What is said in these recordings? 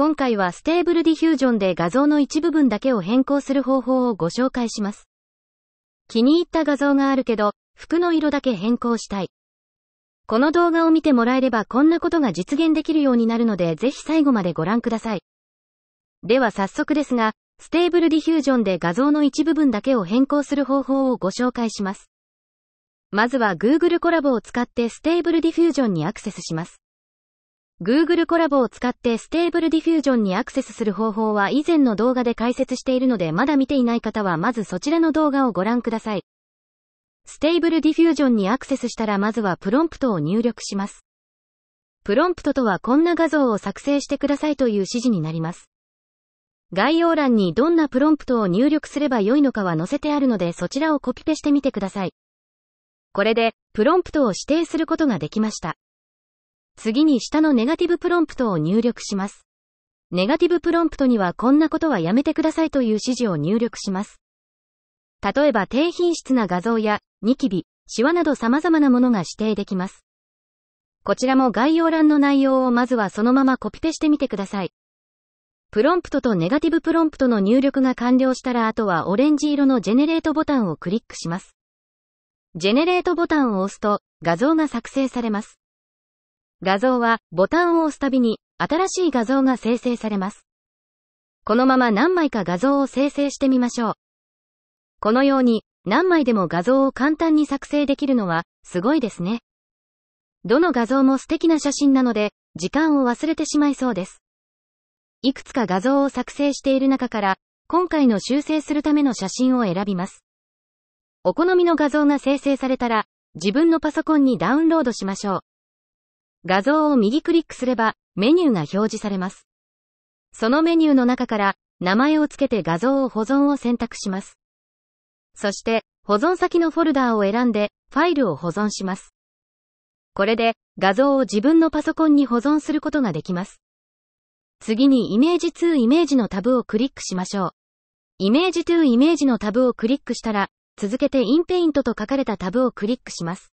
今回はステーブルディフュージョンで画像の一部分だけを変更する方法をご紹介します。気に入った画像があるけど、服の色だけ変更したい。この動画を見てもらえればこんなことが実現できるようになるのでぜひ最後までご覧ください。では早速ですが、ステーブルディフュージョンで画像の一部分だけを変更する方法をご紹介します。まずは Google コラボを使ってステーブルディフュージョンにアクセスします。Google コラボを使ってステーブルディフュージョンにアクセスする方法は以前の動画で解説しているのでまだ見ていない方はまずそちらの動画をご覧ください。ステーブルディフュージョンにアクセスしたらまずはプロンプトを入力します。プロンプトとはこんな画像を作成してくださいという指示になります。概要欄にどんなプロンプトを入力すれば良いのかは載せてあるのでそちらをコピペしてみてください。これで、プロンプトを指定することができました。次に下のネガティブプロンプトを入力します。ネガティブプロンプトにはこんなことはやめてくださいという指示を入力します。例えば低品質な画像やニキビ、シワなど様々なものが指定できます。こちらも概要欄の内容をまずはそのままコピペしてみてください。プロンプトとネガティブプロンプトの入力が完了したらあとはオレンジ色のジェネレートボタンをクリックします。ジェネレートボタンを押すと画像が作成されます。画像はボタンを押すたびに新しい画像が生成されます。このまま何枚か画像を生成してみましょう。このように何枚でも画像を簡単に作成できるのはすごいですね。どの画像も素敵な写真なので時間を忘れてしまいそうです。いくつか画像を作成している中から今回の修正するための写真を選びます。お好みの画像が生成されたら自分のパソコンにダウンロードしましょう。画像を右クリックすれば、メニューが表示されます。そのメニューの中から、名前を付けて画像を保存を選択します。そして、保存先のフォルダーを選んで、ファイルを保存します。これで、画像を自分のパソコンに保存することができます。次にイメージ2イメージのタブをクリックしましょう。イメージ2イメージのタブをクリックしたら、続けてインペイントと書かれたタブをクリックします。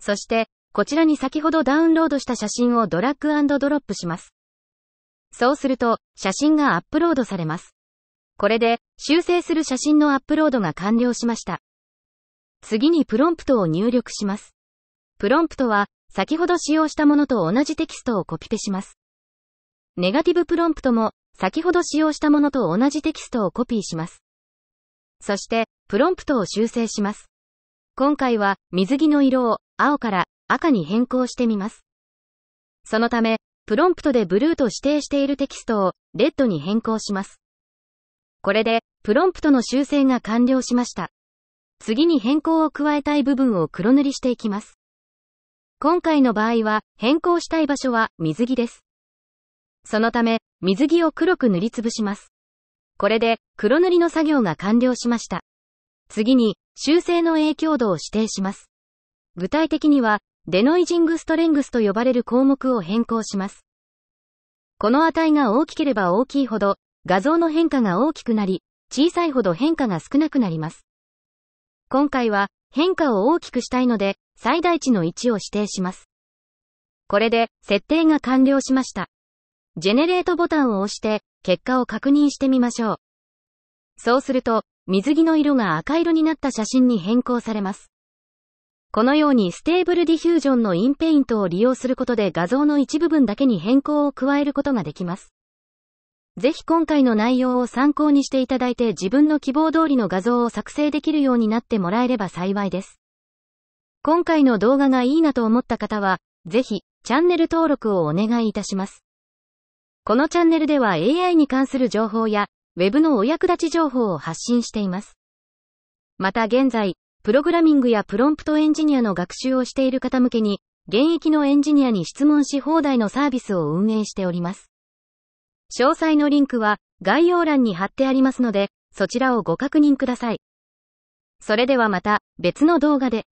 そして、こちらに先ほどダウンロードした写真をドラッグドロップします。そうすると、写真がアップロードされます。これで、修正する写真のアップロードが完了しました。次にプロンプトを入力します。プロンプトは、先ほど使用したものと同じテキストをコピペします。ネガティブプロンプトも、先ほど使用したものと同じテキストをコピーします。そして、プロンプトを修正します。今回は、水着の色を、青から赤に変更してみます。そのため、プロンプトでブルーと指定しているテキストをレッドに変更します。これで、プロンプトの修正が完了しました。次に変更を加えたい部分を黒塗りしていきます。今回の場合は、変更したい場所は水着です。そのため、水着を黒く塗りつぶします。これで、黒塗りの作業が完了しました。次に、修正の影響度を指定します。具体的には、デノイジングストレングスと呼ばれる項目を変更します。この値が大きければ大きいほど、画像の変化が大きくなり、小さいほど変化が少なくなります。今回は変化を大きくしたいので、最大値の位置を指定します。これで設定が完了しました。ジェネレートボタンを押して結果を確認してみましょう。そうすると、水着の色が赤色になった写真に変更されます。このようにステーブルディフュージョンのインペイントを利用することで画像の一部分だけに変更を加えることができます。ぜひ今回の内容を参考にしていただいて自分の希望通りの画像を作成できるようになってもらえれば幸いです。今回の動画がいいなと思った方は、ぜひ、チャンネル登録をお願いいたします。このチャンネルでは AI に関する情報や、Web のお役立ち情報を発信しています。また現在、プログラミングやプロンプトエンジニアの学習をしている方向けに、現役のエンジニアに質問し放題のサービスを運営しております。詳細のリンクは概要欄に貼ってありますので、そちらをご確認ください。それではまた別の動画で。